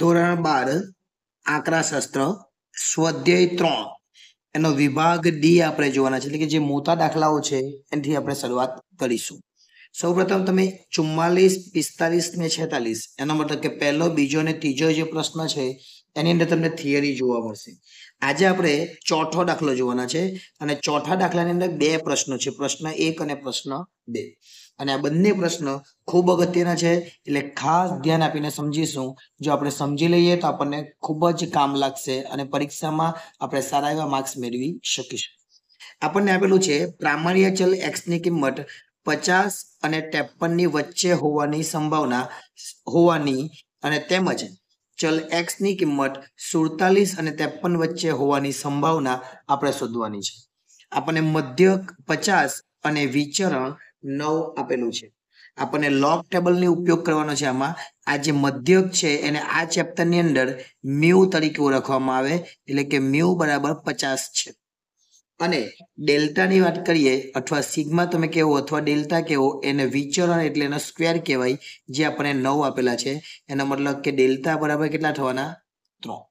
ધોરણ બાર આંકડા શાસ્ત્ર સ્વાધ્યાય ત્રણ એનો વિભાગ ડી આપણે જોવાના છે એટલે કે જે મોટા દાખલાઓ છે એનાથી આપણે શરૂઆત કરીશું સૌપ્રથમ તમે ચુમ્માલીસ પિસ્તાલીસ ને છેતાલીસ એનો મતલબ કે પહેલો બીજો અને ત્રીજો જે પ્રશ્ન છે એની અંદર તમને થિયરી જોવા મળશે આજે આપણે ચોથો દાખલો જોવાના છે અને ચોથા દાખલાની અંદર બે પ્રશ્નો છે પ્રશ્ન એક અને પ્રશ્ન બે અને આ બંને પ્રશ્ન ખૂબ અગત્યના છે એટલે ખાસ ધ્યાન આપીને સમજીશું જો આપણે સમજી લઈએ તો આપણને ખૂબ જ કામ લાગશે અને પરીક્ષામાં આપણે સારા એવા માર્ક્સ મેળવી શકીશું આપણને આપેલું છે પ્રામાણ્ય ચલ એક્સની કિંમત પચાસ અને ત્રેપનની વચ્ચે હોવાની સંભાવના હોવાની અને તેમજ ચલ એક્સની કિંમત સુડતાલીસ અને ત્રેપન વચ્ચે હોવાની સંભાવના આપણે શોધવાની છે આપણને મધ્યક પચાસ અને વિચરણ નવ આપેલું છે આપણને લોગ ટેબલની ઉપયોગ કરવાનો છે આમાં આ જે મધ્યક છે એને આ ચેપ્ટરની અંદર મ્યુ તરીકે ઓળખવામાં આવે એટલે કે મ્યુ બરાબર પચાસ છે અને ડેલ્ટાની વાત કરીએ અથવા સિગ્મા તમે કેવો અથવા ડેલ્ટા કહેવો એને વિચરણ એટલે એનો સ્ક્વેર કહેવાય જે આપણને નવ આપેલા છે એનો મતલબ કે ડેલ્ટા બરાબર કેટલા થવાના ત્રણ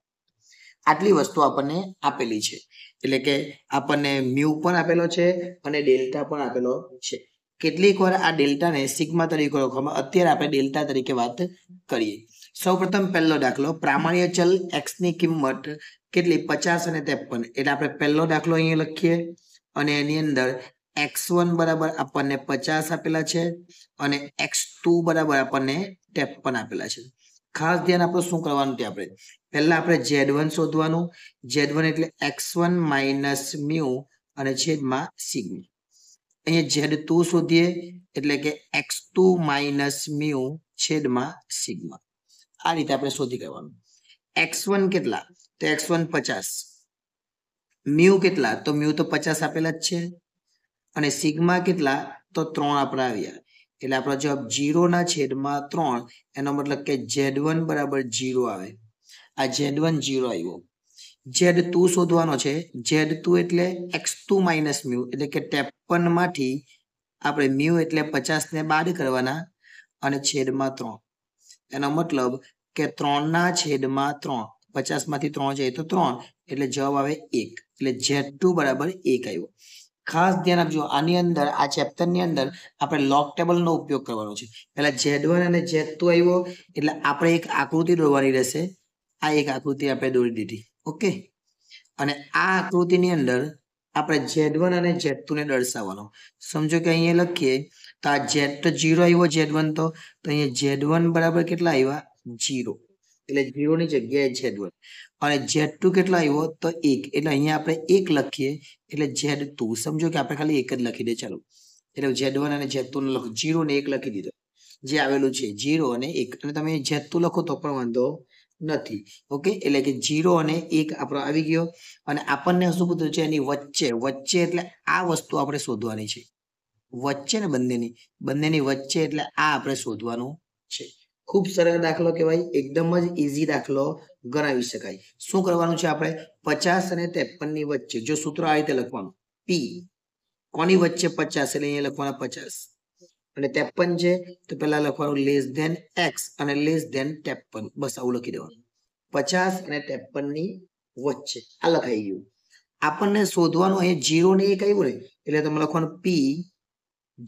આટલી વસ્તુ આપણને આપેલી છે એટલે કે આપણને મ્યુ પણ આપેલો છે અને ડેલ્ટા પણ આપેલો છે કેટલીક વાર આ ડેલ્ટાને સિગ્મા તરીકે ઓળખવામાં અત્યારે આપણે ડેલ્ટા તરીકે વાત કરીએ સૌપ્રથમ પહેલો દાખલો પ્રામાણ્ય ચલ એક્સની કિંમત કેટલી પચાસ અને ત્રેપન એટલે આપણે પહેલો દાખલો અહીંયા લખીએ અને એની અંદર એક્સ વન બરાબર આપણને પચાસ આપેલા છે અને એક્સ ટુ બરાબર આપણને ત્રેપન આપેલા છે ખાસ ધ્યાન આપણે શું કરવાનું તે આપણે પહેલા આપણે ઝેડ વન શોધવાનું ઝેડ વન એટલે એક્સ વન માઇનસ મ્યુ અને છેદમાં સિગ્મા અહીંયા ઝેડ ટુ શોધીએ એટલે કે એક્સ ટુ માઇનસ મ્યુ છેદમાં સિગ્મા આ રીતે આપણે શોધી કરવાનું એક્સ વન કેટલા તો એક્સ વન પચાસ મ્યુ કેટલા તો મ્યુ તો પચાસ આપેલા જ છે અને સિગ્મા કેટલા તો ત્રણ આપણે આવ્યા એટલે આપણો જવાબ જીરોના છેદમાં ત્રણ એનો મતલબ કે ઝેડ વન બરાબર જીરો આવે આ ઝેડ વન જીરો આવ્યો ઝેડ ટુ શોધવાનો છે ઝેડ ટુ એટલે એક્સ ટુ માઇનસ મ્યુ એટલે કે ટેપ છપ્પનમાંથી આપણે મ્યુ એટલે પચાસને બાદ કરવાના અને છેદમાં ત્રણ એનો મતલબ કે ત્રણના છેદમાં ત્રણ પચાસમાંથી ત્રણ જાય તો ત્રણ એટલે જવાબ આવે એક એટલે ઝેડ ટુ બરાબર એક આવ્યો ખાસ ધ્યાન આપજો આની અંદર આ ચેપ્ટરની અંદર આપણે લોક ટેબલનો ઉપયોગ કરવાનો છે પહેલા ઝેડ વન અને ઝેડ ટુ આવ્યો એટલે આપણે એક આકૃતિ દોરવાની રહેશે આ એક આકૃતિ આપણે દોરી દીધી ઓકે અને આ આકૃતિની અંદર આપણે ઝેડ વન અને ઝેડ ટુ ને દર્શાવવાનો સમજો કે અહીંયા લખીએ તો આ ઝેડ તો જીરો આવ્યો ઝેડ વન તો અહીંયા ઝેડ વન બરાબર કેટલા આવ્યા જીરો એટલે જીરો ની જગ્યાએ ઝેડ વન અને ઝેડ ટુ કેટલા આવ્યો તો એક એટલે અહીંયા આપણે એક લખીએ એટલે ઝેડ ટુ સમજો કે આપણે ખાલી એક જ લખી દે ચાલો એટલે ઝેડ વન અને ઝેડ ટુ લખો જીરો ને એક લખી દીધો જે આવેલું છે જીરો અને એક અને તમે ઝેડ ટુ લખો તો પણ વાંધો નથી ઓકે એટલે કે જીરો અને એક આપણો આવી ગયો અને આપણને શું બધું છે એની વચ્ચે વચ્ચે એટલે આ વસ્તુ આપણે શોધવાની છે વચ્ચે ને બંનેની બંનેની વચ્ચે એટલે આ આપણે શોધવાનું છે ખૂબ સરળ દાખલો કહેવાય એકદમ જ ઇઝી દાખલો ગણાવી શકાય શું કરવાનું છે આપણે પચાસ અને ત્રેપનની વચ્ચે જો સૂત્ર આ રીતે લખવાનું પી કોની વચ્ચે પચાસ એટલે અહીંયા લખવાના પચાસ અને ત્રેપન છે તો પહેલા લખવાનું લેસ ધેન એક્સ અને લેસ ધેન ત્રેપન બસ આવું લખી દેવાનું પચાસ અને ત્રેપનની વચ્ચે આ લખાઈ ગયું આપણને શોધવાનું અહીંયા જીરો ને એક આવ્યું ને એટલે તમે લખવાનું પી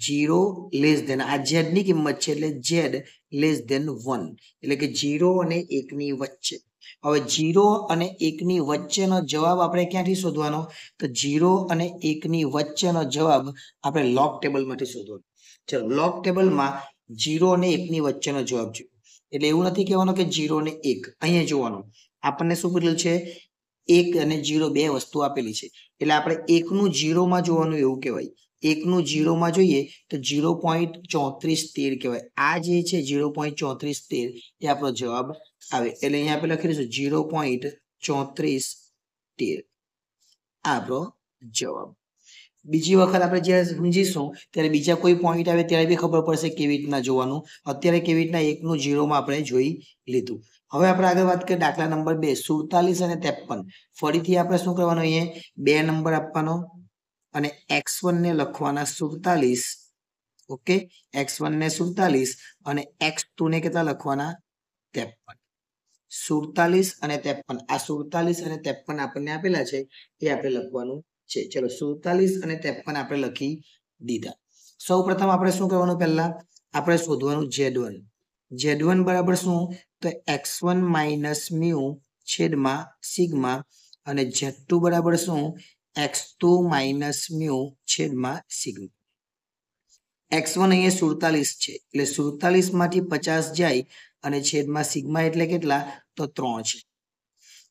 જીરો લેસ ધેન આ ઝેડની કિંમત છે એટલે ઝેડ લેસ ધેન વન એટલે કે જીરો અને એકની વચ્ચે હવે જીરો અને એકની વચ્ચેનો જવાબ આપણે ક્યાંથી શોધવાનો તો જીરો અને એકની વચ્ચેનો જવાબ આપણે લોક ટેબલમાંથી શોધવાનો ચલો લોગ ટેબલમાં જીરો અને એકની વચ્ચેનો જવાબ જોયો એટલે એવું નથી કહેવાનું કે જીરો અને એક અહીંયા જોવાનું આપણને શું કરેલું છે એક અને જીરો બે વસ્તુ આપેલી છે એટલે આપણે એકનું જીરોમાં જોવાનું એવું કહેવાય એકનું જીરોમાં જોઈએ તો જીરો પોઈન્ટ ચોત્રીસ તેર કહેવાય આ જે છે જીરો પોઈન્ટ ચોત્રીસ તેર એ આપણો જવાબ આવે એટલે અહીંયા આપણે લખી દઈશું જીરો પોઈન્ટ ચોત્રીસ તેર આપણો જવાબ બીજી વખત આપણે જ્યારે સમજીશું ત્યારે બીજા કોઈ પોઈન્ટ આવે ત્યારે બી ખબર પડશે કેવી રીતના જોવાનું અત્યારે કેવી રીતના એકનું જીરોમાં આપણે જોઈ લીધું હવે આપણે આગળ વાત કરીએ દાખલા નંબર બે સુડતાલીસ અને ત્રેપન ફરીથી આપણે શું કરવાનું અહીંયા બે નંબર આપવાનો અને એક્સ ને લખવાના સુડતાલીસ ઓકે એક્સ ને સુડતાલીસ અને એક્સ ને કેટલા લખવાના ત્રેપન સુડતાલીસ અને ત્રેપન આ સુડતાલીસ અને ત્રેપન આપણને આપેલા છે એ આપણે લખવાનું છે ચલો સુડતાલીસ અને ત્રેપન આપણે લખી દીધા સૌપ્રથમ આપણે શું કરવાનું પહેલા આપણે શોધવાનું ઝેડ વન ઝેડ વન બરાબર શું તો એક્સ વન માઇનસ મ્યુ છેદમાં સિગ્મા અને ઝેડ ટુ બરાબર શું એક્સ ટુ માઇનસ મ્યુ છેદમાં સિગ્મા એક્સ વન અહીંયા સુડતાલીસ છે એટલે સુડતાલીસ માંથી પચાસ જાય અને છેદમાં સિગ્મા એટલે કેટલા તો ત્રણ છે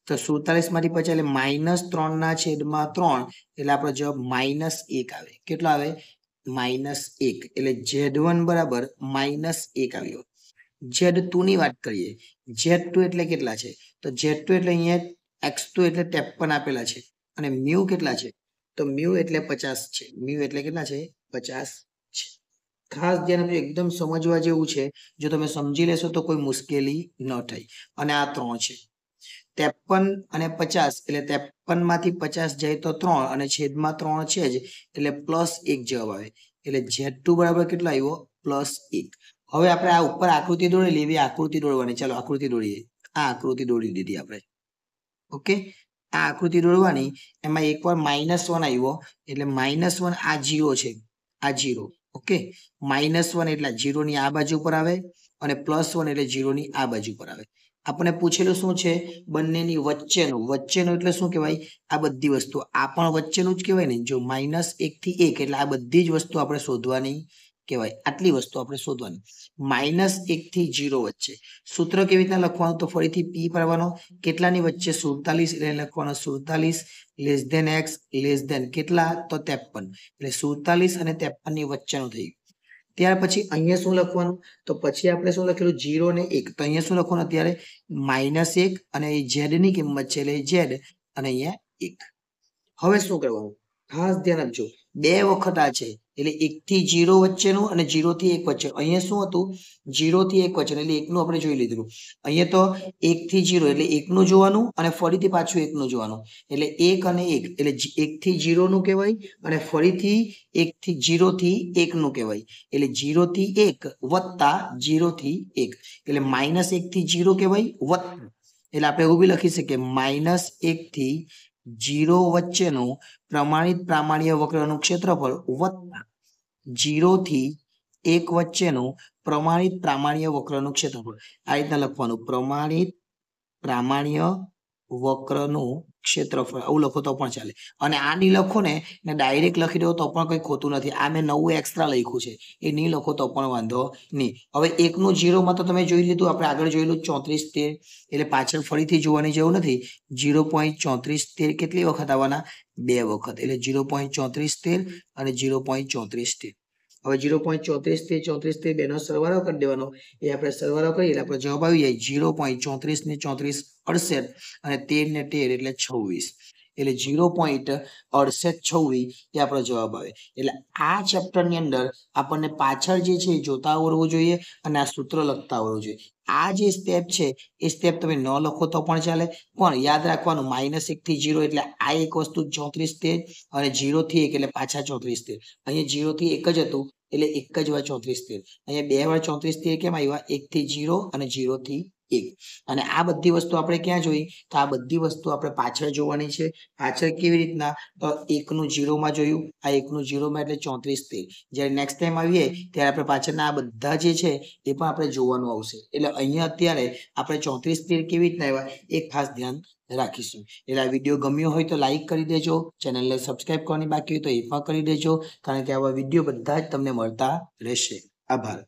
તો સુડતાલીસ માંથી પછી એટલે માઇનસ ત્રણના છેદમાં ત્રણ એટલે આપણો જવાબ માઇનસ એક આવે કેટલો આવે માઇનસ એક એટલે જેડ વન બરાબર માઇનસ એક આવ્યો જેડ ટુ ની વાત કરીએ જેડ ટુ એટલે કેટલા છે તો જેડ ટુ એટલે અહીંયા એક્સ ટુ એટલે ટેપન આપેલા છે અને મ્યુ કેટલા છે તો મ્યુ એટલે પચાસ છે મ્યુ એટલે કેટલા છે પચાસ છે ખાસ ધ્યાન એકદમ સમજવા જેવું છે જો તમે સમજી લેશો તો કોઈ મુશ્કેલી ન થાય અને આ ત્રણ છે ત્રેપન અને પચાસ એટલે ત્રેપન માંથી પચાસ જાય તો ત્રણ અને છેદમાં ત્રણ છે જ એટલે પ્લસ એક જવાબ આવે એટલે ઝેડ ટુ બરાબર કેટલો આવ્યો પ્લસ એક હવે આપણે આ ઉપર આકૃતિ દોડેલી એવી આકૃતિ દોડવાની ચાલો આકૃતિ દોડીએ આ આકૃતિ દોડી દીધી આપણે ઓકે આ આકૃતિ દોડવાની એમાં એકવાર માઇનસ વન આવ્યો એટલે માઇનસ વન આ જીરો છે આ જીરો ઓકે માઇનસ વન એટલે જીરોની આ બાજુ પર આવે અને પ્લસ વન એટલે જીરોની આ બાજુ પર આવે આપણે પૂછેલું શું છે બંનેની વચ્ચેનું વચ્ચેનું એટલે શું કહેવાય આ બધી વસ્તુ આ પણ વચ્ચેનું જ કહેવાય ને જો માઇનસ એકથી એક એટલે આ બધી જ વસ્તુ આપણે શોધવાની કહેવાય આટલી વસ્તુ આપણે શોધવાની માઇનસ એકથી જીરો વચ્ચે સૂત્ર કેવી રીતના લખવાનું તો ફરીથી પી પાડવાનો કેટલાની વચ્ચે સુડતાલીસ એટલે લખવાનો સુડતાલીસ less than X less than કેટલા તો ત્રેપન એટલે સુડતાલીસ અને ત્રેપનની વચ્ચેનું થઈ ગયું ત્યાર પછી અહીંયા શું લખવાનું તો પછી આપણે શું લખેલું જીરો ને એક તો અહીંયા શું લખવાનું અત્યારે માઇનસ એક અને ઝેડની કિંમત છે એટલે ઝેડ અને અહીંયા એક હવે શું કરવાનું ખાસ ધ્યાન આપજો બે વખત આ છે એટલે એક થી જીરો વચ્ચેનું અને જીરો થી એક વચ્ચે અહીંયા શું હતું જીરો થી એક વચ્ચે એટલે એકનું આપણે જોઈ લીધું અહીંયા તો એક થી જીરો એટલે એકનું જોવાનું અને ફરીથી પાછું એકનું જોવાનું એટલે એક અને એક એટલે એક થી જીરોનું કહેવાય અને ફરીથી એક થી જીરો થી એકનું કહેવાય એટલે જીરો થી એક વત્તા જીરો થી એક એટલે માઇનસ એક થી જીરો કહેવાય વત્તા એટલે આપણે એવું બી લખી શકીએ માઇનસ એક થી જીરો વચ્ચેનું પ્રમાણિત પ્રામાણ્ય વક્રનું ક્ષેત્રફળ વત્તા થી એક વચ્ચેનું પ્રમાણિત પ્રામાણ્ય વક્રનું ક્ષેત્રફળ આ રીતના લખવાનું પ્રમાણિત પ્રામાણ્ય વક્રનું ક્ષેત્રફળ આવું લખો તો પણ ચાલે અને આ ની લખો ને ડાયરેક્ટ લખી દો તો પણ કંઈ ખોટું નથી આ મેં નવું એક્સ્ટ્રા લખ્યું છે એ નહીં લખો તો પણ વાંધો નહીં હવે એકનું જીરોમાં તો તમે જોઈ લીધું આપણે આગળ જોયેલું ચોત્રીસ તેર એટલે પાછળ ફરીથી જોવાની જરૂર નથી જીરો પોઈન્ટ ચોત્રીસ તેર કેટલી વખત આવવાના બે વખત એટલે જીરો પોઈન્ટ ચોત્રીસ તેર અને જીરો પોઈન્ટ ચોત્રીસ તેર હવે જીરો પોઈન્ટ ચોત્રીસ થી ચોત્રીસ થી બેનો સરવાળો કરી દેવાનો એ આપણે સરવાળો કરીએ આપણે જવાબ આવી જાય જીરો પોઈન્ટ ચોત્રીસ ને ચોત્રીસ અડસઠ અને તેર ને તેર એટલે છવ્વીસ એટલે ઝીરો પોઈન્ટ અડસઠ છવ્વીસ એ આપણો જવાબ આવે એટલે આ ચેપ્ટરની અંદર આપણને પાછળ જે છે એ જોતા આવડવું જોઈએ અને આ સૂત્ર લખતા આવડવું જોઈએ આ જે સ્ટેપ છે એ સ્ટેપ તમે ન લખો તો પણ ચાલે પણ યાદ રાખવાનું માઇનસ એકથી ઝીરો એટલે આ એક વસ્તુ ચોત્રીસ તેર અને ઝીરોથી એક એટલે પાછા ચોત્રીસ તેર અહીંયા ઝીરોથી એક જ હતું એટલે એક જ વાર ચોત્રીસ તેર અહીંયા બે વાર ચોત્રીસ તેર કેમ આવ્યા એકથી ઝીરો અને ઝીરોથી એક અને આ બધી વસ્તુ આપણે ક્યાં જોઈ તો આ બધી વસ્તુ આપણે પાછળ જોવાની છે પાછળ કેવી રીતના તો એકનું જીરોમાં જોયું આ એકનું જીરોમાં એટલે ચોત્રીસ તેર જ્યારે નેક્સ્ટ ટાઈમ આવીએ ત્યારે આપણે પાછળના આ બધા જે છે એ પણ આપણે જોવાનું આવશે એટલે અહીંયા અત્યારે આપણે ચોત્રીસ તેર કેવી રીતના આવ્યા એક ખાસ ધ્યાન રાખીશું એટલે આ વિડીયો ગમ્યો હોય તો લાઇક કરી દેજો ચેનલને સબસ્ક્રાઈબ કરવાની બાકી હોય તો એ પણ કરી દેજો કારણ કે આવા વિડીયો બધા જ તમને મળતા રહેશે આભાર